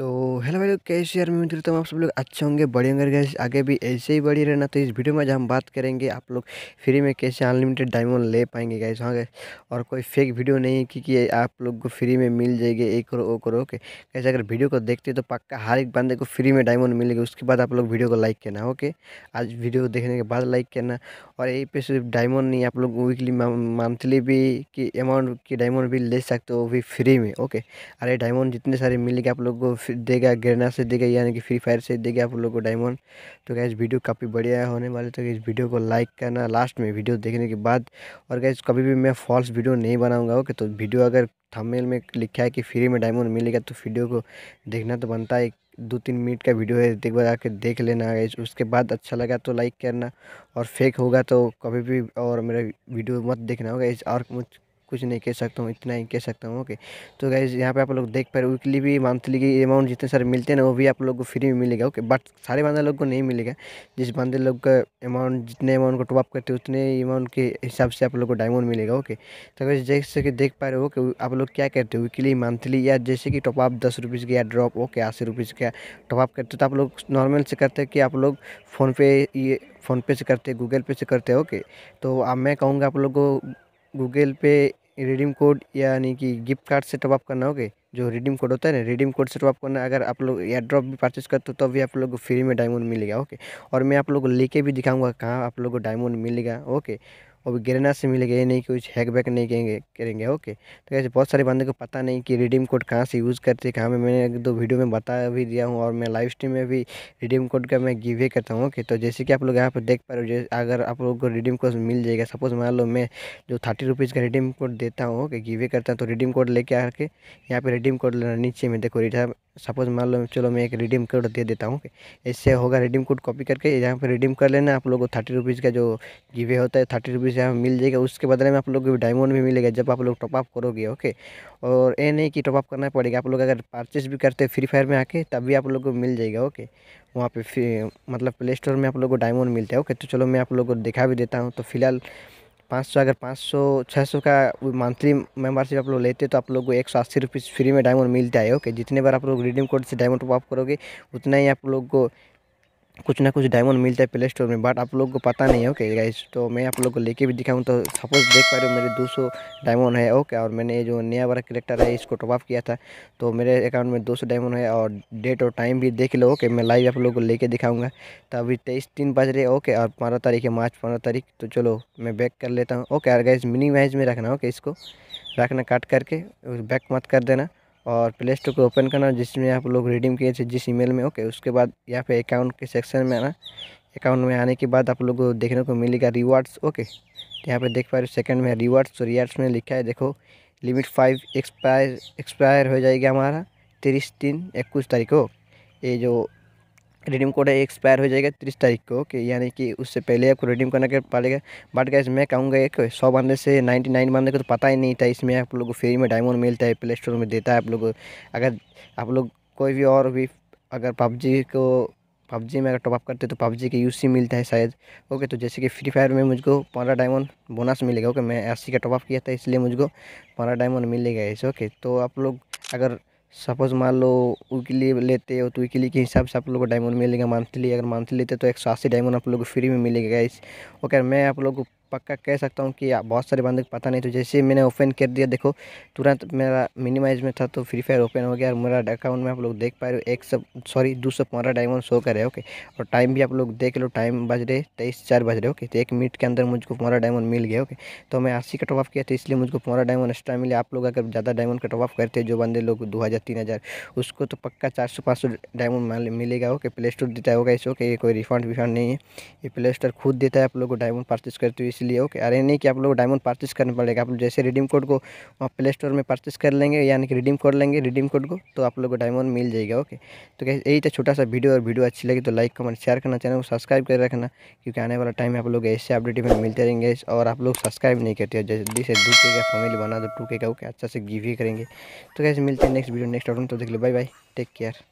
tuh. Hello भाई लोग कैसे यार मैं मित्र तो आप सब लोग अच्छे होंगे बड़े होंगे गैस आगे भी ऐसे ही बड़ी रहना तो इस वीडियो में आज हम बात करेंगे आप लोग फ्री में कैसे अनलिमिटेड डायमंड ले पाएंगे गैस हाँ गैस और कोई फेक वीडियो नहीं है कि आप लोग को फ्री में मिल जाएगी एक करो वो करो ओके कैसे अगर वीडियो को देखते तो पक्का हर एक बंदे को फ्री में डायमंड मिलेगी उसके बाद आप लोग वीडियो को लाइक करना ओके आज वीडियो को देखने के बाद लाइक करना और यही पे सिर्फ डायमंड नहीं आप लोग वीकली मंथली भी की अमाउंट की डायमंड भी ले सकते हो वो भी फ्री में ओके अरे डायमंड जितने सारे मिलेगी आप लोग को देगा गया ग्रेना से दे गया यानी कि फ्री फायर से दे गया आप लोग को डायमंड तो गैस वीडियो काफ़ी बढ़िया होने वाले तो इस वीडियो को लाइक करना लास्ट में वीडियो देखने के बाद और गैस कभी भी मैं फॉल्स वीडियो नहीं बनाऊँगा ओके तो वीडियो अगर थंबनेल में लिखा है कि फ्री में डायमंड मिलेगा तो वीडियो को देखना तो बनता है दो तीन मिनट का वीडियो है एक बार आके देख लेना गाइज उसके बाद अच्छा लगा तो लाइक करना और फेक होगा तो कभी भी और मेरा वीडियो मत देखना होगा इस और कुछ कुछ नहीं कह सकता हूँ इतना ही कह सकता हूँ ओके तो गाइज यहाँ पे आप लोग देख पा रहे वीकली भी मंथली की अमाउंट जितने सारे मिलते हैं ना वो भी आप लोग को फ्री में मिलेगा ओके बट सारे बंदे लोग को नहीं मिलेगा जिस बंदे लोग का अमाउंट जितने अमाउंट को टॉपअप करते हैं उतने अमाउंट के हिसाब से आप लोग को डायमंड मिलेगा ओके तो गाइज जैसे कि देख पा रहे हो कि आप लोग क्या करते हो वीकली मंथली या जैसे कि टॉपअप दस रुपीज़ का या ड्रॉप ओके अस्सी रुपीज़ का टॉपअप करते तो आप लोग नॉर्मल से करते हैं कि आप लोग फ़ोनपे ये फ़ोनपे से करते हैं गूगल पे से करते हैं ओके तो अब मैं कहूँगा आप लोग को गूगल पे रिडीम कोड यानी कि गिफ्ट कार्ड से टॉपअप करना ओके जो रिडीम कोड होता है ना रिडीम कोड से टॉपअप करना अगर आप लोग एयर ड्रॉप भी परचेज करते हो तो भी आप लोग को फ्री में डायमंड मिलेगा ओके और मैं आप लोग को लेके भी दिखाऊंगा कहाँ आप लोग को डायमंड मिलेगा ओके और गिरना से मिलेगा ये नहीं कुछ हैक बैक नहीं कहेंगे करेंगे ओके तो कैसे बहुत सारे बंदे को पता नहीं कि रिडीम कोड कहाँ से यूज़ करते हैं कहाँ में मैंने एक दो वीडियो में बता भी दिया हूँ और मैं लाइव स्ट्रीम में भी रिडीम कोड का मैं गिवे करता हूँ ओके तो जैसे कि आप लोग यहाँ पर देख पा रहे हो अगर आप लोग को रिडीम कोड मिल जाएगा सपोज़ मान लो मैं जो थर्टी रुपीज़ का रिडीम कोड देता हूँ ओके गिवे करता हूँ तो रिडीम कोड लेके आके यहाँ पर रिडीम कोड नीचे में देखो रिटर्न सपोज़ मान लो चलो मैं एक रिडीम कोड दे देता हूँ इससे होगा रिडीम कोड कॉपी करके यहाँ पे रिडीम कर लेना आप लोगों को थर्टी रुपीज़ का जो गिवे होता है थर्टी रुपीज़ यहाँ मिल जाएगा उसके बदले में आप लोग को डायमंड भी मिलेगा जब आप लोग टॉपअप करोगे ओके और ये नहीं कि टॉपअप करना पड़ेगा आप लोग अगर परचेज भी करते फ्री फायर में आके तब भी आप लोग को मिल जाएगा ओके वहाँ पे मतलब प्ले स्टोर में आप लोग को डायमंड मिलता है ओके तो चलो मैं आप लोग को दिखा भी देता हूँ तो फिलहाल पाँच सौ अगर पाँच सौ छः सौ का मंथली मेम्बरशिप आप लोग लेते तो आप लोग को एक सौ अस्सी रुपये फ्री में डायमंड मिलता है ओके जितने बार आप लोग रिडीम कोड से डायमंड टॉप अप करोगे उतना ही आप लोग को कुछ ना कुछ डायमंड मिलता है प्ले स्टोर में बट आप लोग को पता नहीं है ओके गाइस तो मैं आप लोग को लेके भी दिखाऊँ तो सपोज देख पा रहे हो मेरे 200 डायमंड है ओके और मैंने जो नया वाला करेक्टर है इसको टॉपअप किया था तो मेरे अकाउंट में 200 डायमंड है और डेट और टाइम भी देख लो ओके मैं लाइव आप लोग को लेके दिखाऊँगा तो अभी तेईस तीन बज रहे ओके और पंद्रह तारीख है मार्च पंद्रह तारीख तो चलो मैं बैक कर लेता हूँ ओके और गाइज मिनी में रखना ओके इसको रखना काट करके बैक मत कर देना और प्ले स्टोर को ओपन करना जिसमें आप लोग रिडीम किए थे जिस ईमेल में ओके उसके बाद यहाँ पे अकाउंट के सेक्शन में आना अकाउंट में आने के बाद आप लोग को देखने को मिलेगा रिवार्ड्स ओके यहाँ पे देख पा रहे हो सेकेंड में रिवार्ड्स तो रिवार्ड्स में लिखा है देखो लिमिट फाइव एक्सपायर एक्सपायर हो जाएगा हमारा तीस तीन इक्कीस तारीख को ये जो रिडीम कोड एक्सपायर हो जाएगा तीस तारीख को कि यानी कि उससे पहले आपको रिडीम करना कर पड़ेगा बट गैस मैं कहूँगा एक सौ बंदे से नाइन्टी नाइन बंदे को तो पता ही नहीं था इसमें आप लोग को फ्री में डायमंड मिलता है प्ले स्टोर में देता है आप लोग अगर आप लोग कोई भी और भी अगर पबजी को पबजी में अगर टॉपअप करते तो पबजी के सी मिलता है शायद ओके तो जैसे कि फ्री फायर में मुझको पंद्रह डायमंड बोनस मिलेगा ओके मैं अस्सी का टॉपअप किया था इसलिए मुझको पंद्रह डायमंड मिलेगा इस ओके तो आप लोग अगर सपोज़ मान लो वीकली लेते हो तो वीकली के हिसाब से आप लोग को डायमंड मिलेगा मंथली अगर मंथली लेते तो एक सौ अस्सी डायमंड आप लोग को फ्री में मिलेगा इस ओके मैं आप लोग को पक्का कह सकता हूँ कि बहुत सारे बंदे को पता नहीं तो जैसे मैंने ओपन कर दिया देखो तुरंत मेरा मिनिमाइज में था तो फ्री फायर ओपन हो गया और मेरा अकाउंट में आप लोग देख पा रहे हो एक सब सॉरी दो सौ पंद्रह डायमंड शो कर रहे ओके और टाइम भी आप लोग देख लो टाइम बज रहे तेईस चार बज रहे ओके तो एक मिनट के अंदर मुझको पंद्रह डायमंड मिल गया ओके तो मैं अस्सी का ऑफ किया था तो इसलिए मुझको पंद्रह डायमंड एक्स्ट्रा मिले आप लोग अगर ज़्यादा डायमंड का ऑफ करते जो बंदे लोग दो हज़ार तीन हज़ार उसको तो पक्का चार सौ पाँच सौ डायमंड मिलेगा ओके प्ले स्टोर देता होगा इसको ओके कोई रिफंड विफंड नहीं है ये प्ले स्टोर खुद देता है आप लोग को डायमंड परचेज करते हुए इसलिए ओके अरे नहीं कि आप लोग डायमंड परचेस करना पड़ेगा आप लोग जैसे रिडीम कोड को वहाँ प्ले स्टोर में परचेस कर लेंगे यानी कि रिडीम कोड लेंगे रिडीम कोड को तो आप लोग को डायमंड मिल जाएगा ओके तो कैसे यही था छोटा सा वीडियो और वीडियो अच्छी लगी तो लाइक कमेंट शेयर करना चैनल को सब्सक्राइब कर रखना क्योंकि आने वाला टाइम आप लोग ऐसे अपडेट में मिलते रहेंगे और आप लोग सब्सक्राइब नहीं करते जैसे से दू के फैमिली बना दो टू के ओके अच्छा से गिव ही करेंगे तो कैसे मिलते हैं नेक्स्ट वीडियो नेक्स्ट ऑर्डर तो देख लो बाय बाय टेक केयर